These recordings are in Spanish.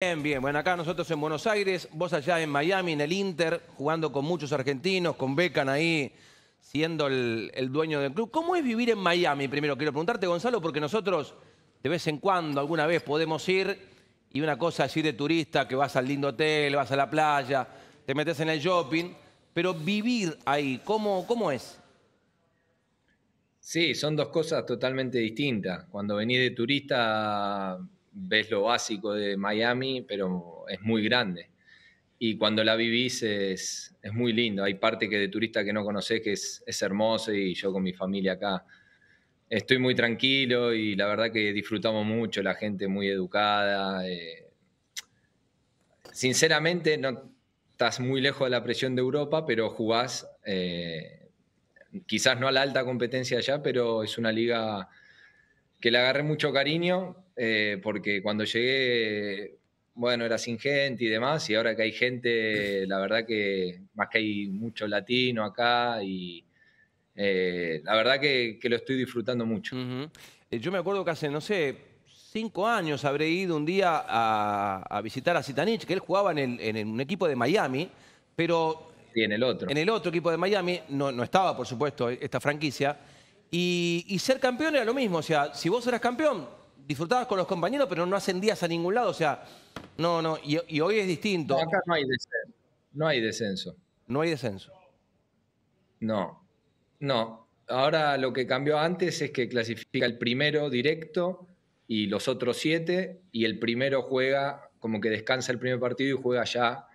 Bien, bien. Bueno, acá nosotros en Buenos Aires, vos allá en Miami, en el Inter, jugando con muchos argentinos, con Becan ahí, siendo el, dueño del club. ¿Cómo es vivir en Miami? Primero quiero preguntarte, Gonzalo, porque nosotros de vez en cuando, alguna vez, podemos ir y una cosa es ir de turista, que vas al lindo hotel, vas a la playa, te metes en el shopping, pero vivir ahí, ¿cómo, cómo es? Sí, son dos cosas totalmente distintas. Cuando vení de turista ves lo básico de Miami, pero es muy grande. Y cuando la vivís es, muy lindo. Hay parte que de turista que no conocés que es, es hermoso y yo con mi familia acá estoy muy tranquilo y la verdad que disfrutamos mucho, la gente muy educada. Eh. Sinceramente no estás muy lejos de la presión de Europa, pero jugás eh, quizás no a la alta competencia allá, pero es una liga que le agarré mucho cariño eh, porque cuando llegué, bueno, era sin gente y demás, y ahora que hay gente, la verdad que más que hay mucho latino acá, y eh, la verdad que, lo estoy disfrutando mucho. Eh, yo me acuerdo que hace, no sé, cinco años habré ido un día a, visitar a Sitanich, que él jugaba en, un equipo de Miami, pero Sí, en el otro. En el otro equipo de Miami, no, estaba, por supuesto, esta franquicia. y, ser campeón era lo mismo. O sea, si vos eras campeón, disfrutabas con los compañeros, pero no días a ningún lado. O sea, no, no, y, hoy es distinto. acá no hay descenso. No hay descenso. No hay descenso. No, no. Ahora lo que cambió antes es que clasifica el primero directo y los otros siete, y el primero juega, como que descansa el primer partido y juega ya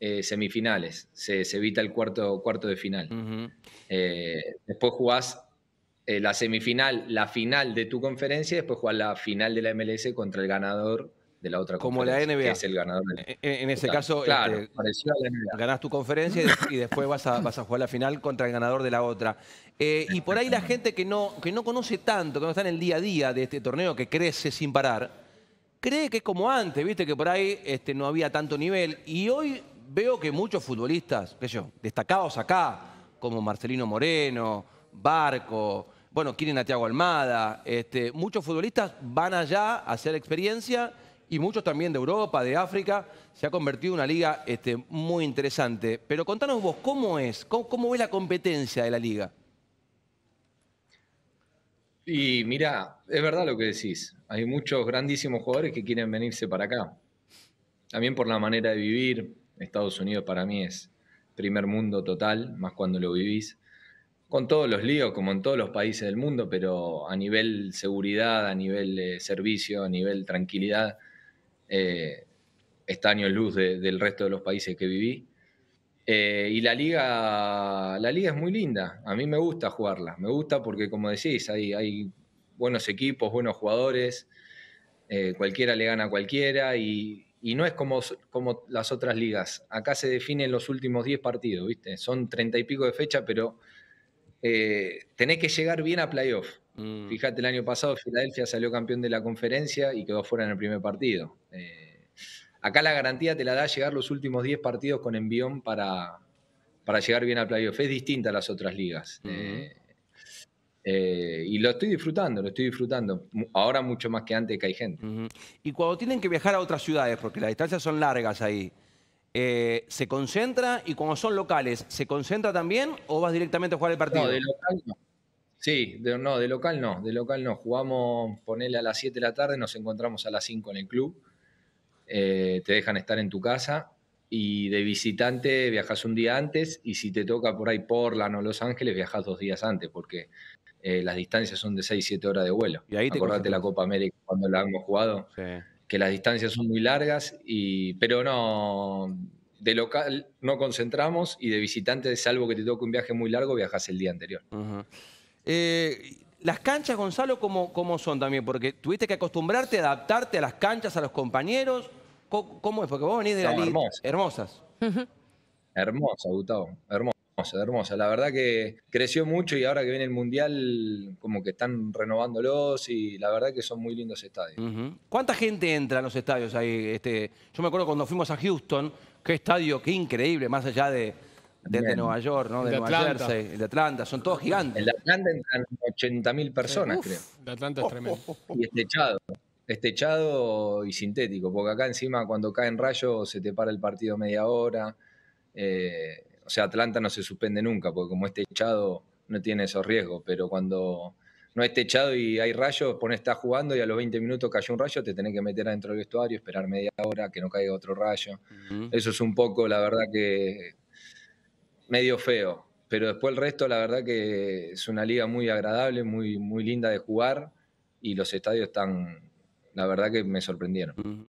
eh, semifinales. Se, evita el cuarto, cuarto de final. Eh, después jugás eh, la semifinal, la final de tu conferencia y después jugar la final de la MLS contra el ganador de la otra Como la NBA. es el ganador. E, e, en, ese caso, claro, este, ganás tu conferencia y, después vas a, jugar la final contra el ganador de la otra. Eh, y por ahí la gente que no, que no conoce tanto, que no está en el día a día de este torneo que crece sin parar, cree que es como antes, viste, que por ahí este, no había tanto nivel. Y hoy veo que muchos futbolistas, qué sé yo, destacados acá, como Marcelino Moreno, Barco, bueno, quieren a Tiago Almada. Este, muchos futbolistas van allá a hacer experiencia y muchos también de Europa, de África. Se ha convertido en una liga este, muy interesante. Pero contanos vos, ¿cómo es? ¿Cómo, ¿Cómo ves la competencia de la liga? Y mira, es verdad lo que decís. Hay muchos grandísimos jugadores que quieren venirse para acá. También por la manera de vivir. Estados Unidos para mí es primer mundo total, más cuando lo vivís con todos los líos, como en todos los países del mundo, pero a nivel seguridad, a nivel eh, servicio, a nivel tranquilidad, eh, está en luz del resto de los países que viví. Eh, y la liga, la liga es muy linda, a mí me gusta jugarla, me gusta porque como decís, hay, buenos equipos, buenos jugadores, eh, cualquiera le gana a cualquiera y, no es como, como las otras ligas. Acá se definen los últimos 10 partidos, ¿viste? Son 30 y pico de fecha, pero eh, tenés que llegar bien a playoff. Mm. Fíjate, el año pasado Filadelfia salió campeón de la conferencia y quedó fuera en el primer partido. Eh, acá la garantía te la da llegar los últimos 10 partidos con envión para, para llegar bien a playoff. Es distinta a las otras ligas. Eh, y lo estoy disfrutando, lo estoy disfrutando. Ahora mucho más que antes que hay gente. Y cuando tienen que viajar a otras ciudades, porque las distancias son largas ahí, eh, ¿se concentra y cuando son locales, ¿se concentra también o vas directamente a jugar el partido? No, de local no. Sí, de, no, de local no, de local no. Jugamos, ponele a las 7 de la tarde, nos encontramos a las 5 en el club, eh, te dejan estar en tu casa y de visitante viajas un día antes y si te toca por ahí la o Los Ángeles, viajas dos días antes porque eh, las distancias son de 6, 7 horas de vuelo. Y ahí te Acordate la Copa América cuando la hemos jugado. Sí que las distancias son muy largas, y, pero no, de local no concentramos y de visitante, salvo que te toque un viaje muy largo, viajas el día anterior. Eh, las canchas, Gonzalo, ¿cómo, ¿cómo, son también? Porque tuviste que acostumbrarte, adaptarte a las canchas, a los compañeros. ¿Cómo, es? Porque vos venís de la la hermosas. Hermosas. Gustavo. hermosas hermosa, La verdad que creció mucho y ahora que viene el Mundial, como que están renovándolos y la verdad que son muy lindos estadios. ¿Cuánta gente entra en los estadios ahí? Este, yo me acuerdo cuando fuimos a Houston, qué estadio, qué increíble, más allá de, de, este Nueva York, de, Nueva de Atlanta, son todos gigantes. El de Atlanta entran 80.000 personas, creo. El de Atlanta es tremendo. Y es techado y sintético, porque acá encima cuando caen rayos se te para el partido media hora. Eh, o sea, Atlanta no se suspende nunca, porque como es techado, no tiene esos riesgos, pero cuando no es techado y hay rayos, pones, estás jugando y a los 20 minutos cayó un rayo, te tenés que meter adentro del vestuario, esperar media hora que no caiga otro rayo. Eso es un poco, la verdad que medio feo, pero después el resto, la verdad que es una liga muy agradable, muy, muy linda de jugar y los estadios están, la verdad que me sorprendieron.